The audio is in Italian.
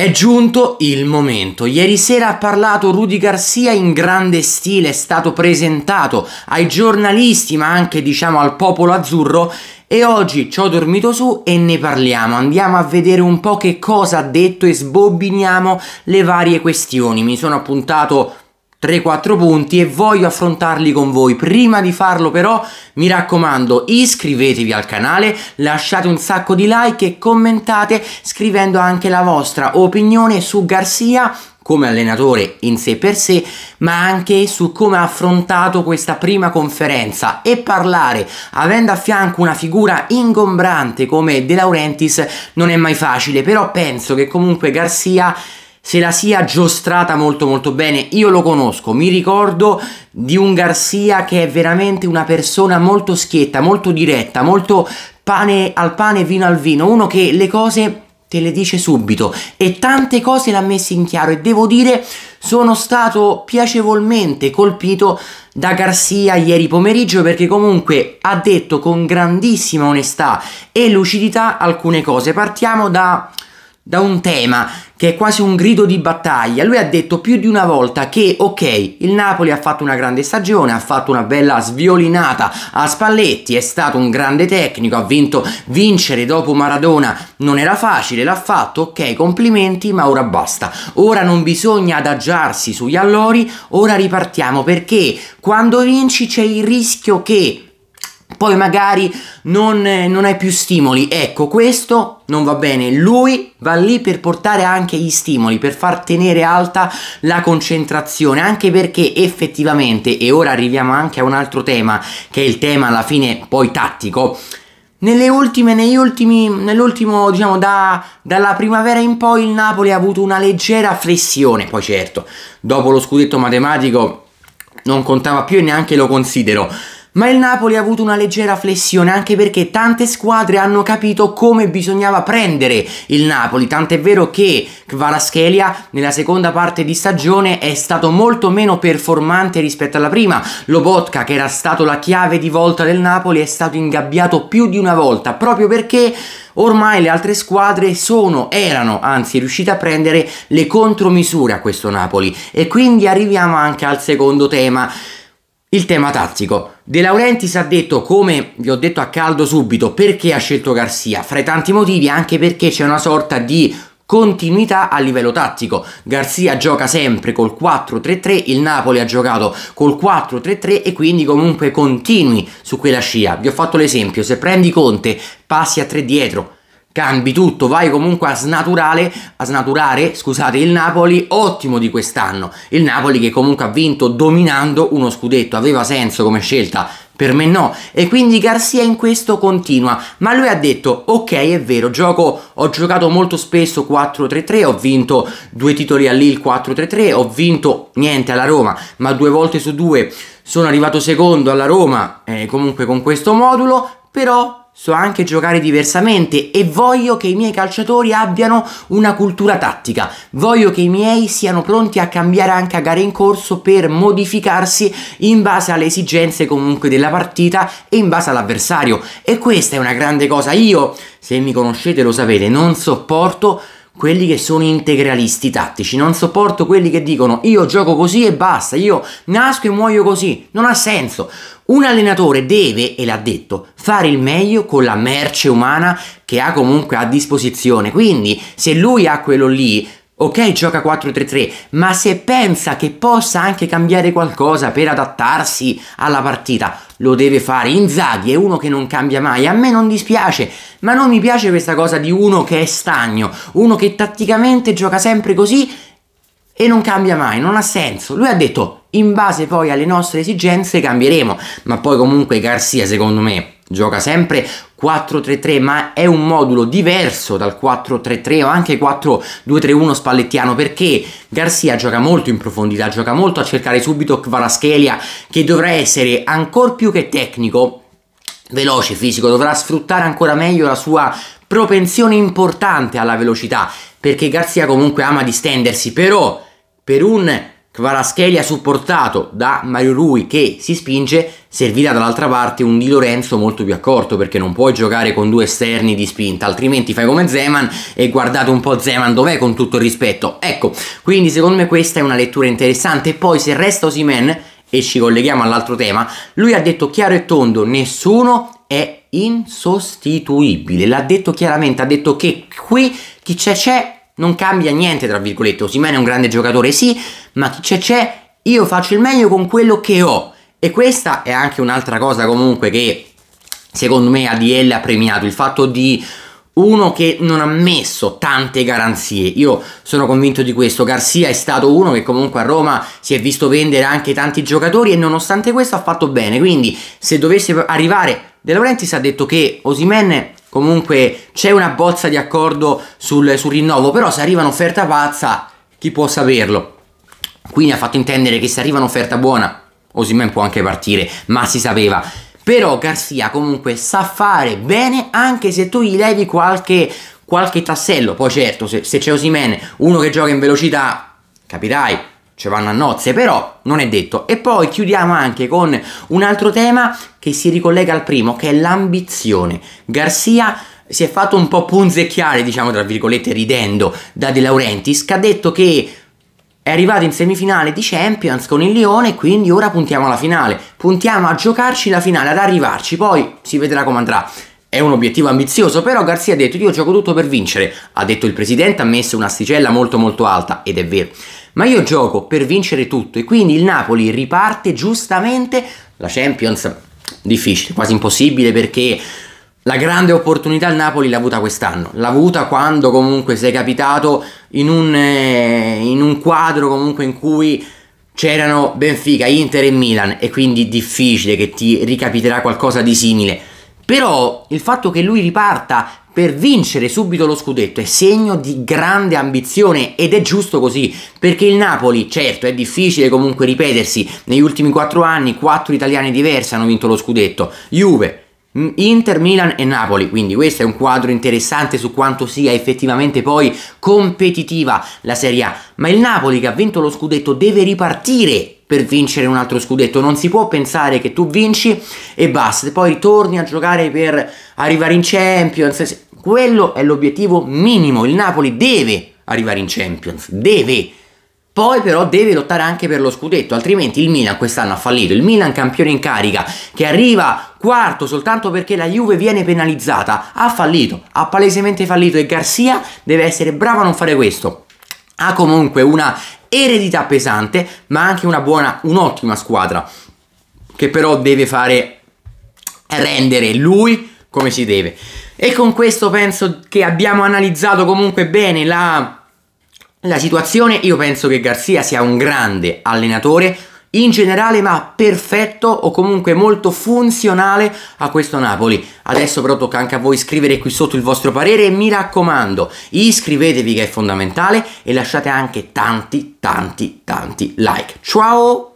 È giunto il momento. Ieri sera ha parlato Rudy Garcia in grande stile, è stato presentato ai giornalisti, ma anche diciamo al popolo azzurro e oggi ci ho dormito su e ne parliamo. Andiamo a vedere un po' che cosa ha detto e sbobbiniamo le varie questioni. Mi sono appuntato 3-4 punti e voglio affrontarli con voi. Prima di farlo però mi raccomando iscrivetevi al canale, lasciate un sacco di like e commentate scrivendo anche la vostra opinione su Garcia come allenatore in sé per sé, ma anche su come ha affrontato questa prima conferenza e parlare avendo a fianco una figura ingombrante come De Laurentiis non è mai facile, però penso che comunque Garcia se la sia giostrata molto molto bene. Io lo conosco, mi ricordo di un Garcia che è veramente una persona molto schietta, molto diretta, molto pane al pane, vino al vino, uno che le cose te le dice subito e tante cose l'ha messa in chiaro e devo dire sono stato piacevolmente colpito da Garcia ieri pomeriggio perché comunque ha detto con grandissima onestà e lucidità alcune cose. Partiamo da da un tema che è quasi un grido di battaglia. Lui ha detto più di una volta che, ok, il Napoli ha fatto una grande stagione, ha fatto una bella sviolinata a Spalletti, è stato un grande tecnico, ha vinto vincere dopo Maradona, non era facile, l'ha fatto, ok, complimenti, ma ora basta. Ora non bisogna adagiarsi sugli allori, ora ripartiamo perché quando vinci c'è il rischio che poi magari non, non, hai più stimoli. Ecco, questo non va bene. Lui va lì per portare anche gli stimoli, per far tenere alta la concentrazione, anche perché effettivamente, e ora arriviamo anche a un altro tema, che è il tema alla fine poi tattico. Nelle ultime, negli ultimi, nell'ultimo, diciamo, da, dalla primavera in poi il Napoli ha avuto una leggera flessione. Poi certo, dopo lo scudetto matematico non contava più e neanche lo considero ma il Napoli ha avuto una leggera flessione anche perché tante squadre hanno capito come bisognava prendere il Napoli, tant'è vero che Kvaratskhelia nella seconda parte di stagione è stato molto meno performante rispetto alla prima. Lobotka, che era stato la chiave di volta del Napoli, è stato ingabbiato più di una volta, proprio perché ormai le altre squadre sono, erano anzi riuscite a prendere le contromisure a questo Napoli. E quindi arriviamo anche al secondo tema. Il tema tattico. De Laurentiis ha detto, come vi ho detto a caldo subito, perché ha scelto Garcia, fra i tanti motivi anche perché c'è una sorta di continuità a livello tattico. Garzia gioca sempre col 4-3-3, il Napoli ha giocato col 4-3-3 e quindi comunque continui su quella scia. Vi ho fatto l'esempio, se prendi Conte passi a 3 dietro, cambi tutto, vai comunque a snaturare, a snaturare scusate, il Napoli ottimo di quest'anno, il Napoli che comunque ha vinto dominando uno scudetto, aveva senso come scelta, per me no. E quindi Garcia in questo continua. Ma lui ha detto: Ok, è vero, gioco. Ho giocato molto spesso 4-3-3. Ho vinto due titoli all'IL 4-3-3. Ho vinto niente alla Roma, ma due volte su due sono arrivato secondo alla Roma. Eh, comunque con questo modulo. Però so anche giocare diversamente e voglio che i miei calciatori abbiano una cultura tattica, voglio che i miei siano pronti a cambiare anche a gare in corso per modificarsi in base alle esigenze comunque della partita e in base all'avversario e questa è una grande cosa, io se mi conoscete lo sapete, non sopporto quelli che sono integralisti tattici, non sopporto quelli che dicono io gioco così e basta, io nasco e muoio così, non ha senso. Un allenatore deve, e l'ha detto, fare il meglio con la merce umana che ha comunque a disposizione. Quindi, se lui ha quello lì, ok, gioca 4-3-3, ma se pensa che possa anche cambiare qualcosa per adattarsi alla partita, lo deve fare. Inzaghi è uno che non cambia mai. A me non dispiace, ma non mi piace questa cosa di uno che è stagno, uno che tatticamente gioca sempre così e non cambia mai, non ha senso. Lui ha detto in base poi alle nostre esigenze cambieremo, ma poi comunque Garcia secondo me gioca sempre 4-3-3 ma è un modulo diverso dal 4-3-3 o anche 4-2-3-1 spallettiano perché Garcia gioca molto in profondità, gioca molto a cercare subito Kvaraschelia che dovrà essere ancora più che tecnico, veloce, fisico, dovrà sfruttare ancora meglio la sua propensione importante alla velocità perché Garcia comunque ama distendersi però per un Kvaraschelli ha supportato da Mario Rui che si spinge, servirà dall'altra parte un Di Lorenzo molto più accorto perché non puoi giocare con due esterni di spinta, altrimenti fai come Zeman e guardate un po' Zeman dov'è con tutto il rispetto. Ecco, quindi secondo me questa è una lettura interessante. E poi se resta Osimen, e ci colleghiamo all'altro tema, lui ha detto chiaro e tondo, nessuno è insostituibile, l'ha detto chiaramente, ha detto che qui chi c'è c'è non cambia niente, tra virgolette. Osimene è un grande giocatore, sì, ma chi c'è c'è, io faccio il meglio con quello che ho. E questa è anche un'altra cosa comunque che secondo me ADL ha premiato, il fatto di uno che non ha messo tante garanzie. Io sono convinto di questo. Garcia è stato uno che comunque a Roma si è visto vendere anche tanti giocatori e nonostante questo ha fatto bene. Quindi se dovesse arrivare De Laurentiis ha detto che Osimene Comunque c'è una bozza di accordo sul, sul rinnovo, però se arriva un'offerta pazza, chi può saperlo? Quindi ha fatto intendere che se arriva un'offerta buona, Osimen può anche partire, ma si sapeva. Però Garzia comunque sa fare bene anche se tu gli levi qualche, qualche tassello. Poi certo, se, se c'è Osimen, uno che gioca in velocità, capirai, ci cioè, vanno a nozze, però non è detto. E poi chiudiamo anche con un altro tema che si ricollega al primo, che è l'ambizione. Garcia si è fatto un po' punzecchiare, diciamo tra virgolette, ridendo da De Laurentiis, che ha detto che è arrivato in semifinale di Champions con il Lione, quindi ora puntiamo alla finale. Puntiamo a giocarci la finale, ad arrivarci, poi si vedrà come andrà. È un obiettivo ambizioso, però Garcia ha detto io gioco tutto per vincere. Ha detto il presidente, ha messo un'asticella molto molto alta, ed è vero ma io gioco per vincere tutto e quindi il Napoli riparte giustamente la Champions difficile, quasi impossibile perché la grande opportunità il Napoli l'ha avuta quest'anno, l'ha avuta quando comunque sei capitato in un, eh, in un quadro comunque in cui c'erano Benfica, Inter e Milan e quindi difficile che ti ricapiterà qualcosa di simile. Però il fatto che lui riparta per vincere subito lo scudetto è segno di grande ambizione ed è giusto così, perché il Napoli, certo, è difficile comunque ripetersi, negli ultimi 4 anni 4 italiani diversi hanno vinto lo scudetto, Juve, Inter, Milan e Napoli, quindi questo è un quadro interessante su quanto sia effettivamente poi competitiva la Serie A, ma il Napoli che ha vinto lo scudetto deve ripartire per vincere un altro scudetto, non si può pensare che tu vinci e basta, poi torni a giocare per arrivare in Champions, quello è l'obiettivo minimo. Il Napoli deve arrivare in Champions, deve. Poi però deve lottare anche per lo scudetto, altrimenti il Milan quest'anno ha fallito. Il Milan campione in carica, che arriva quarto soltanto perché la Juve viene penalizzata, ha fallito, ha palesemente fallito e Garcia deve essere bravo a non fare questo. Ha comunque una eredità pesante, ma anche una buona, un'ottima squadra, che però deve fare rendere lui come si deve. E con questo penso che abbiamo analizzato comunque bene la, la situazione. Io penso che Garzia sia un grande allenatore, in generale ma perfetto o comunque molto funzionale a questo Napoli. Adesso però tocca anche a voi scrivere qui sotto il vostro parere e mi raccomando iscrivetevi che è fondamentale e lasciate anche tanti tanti tanti like. Ciao!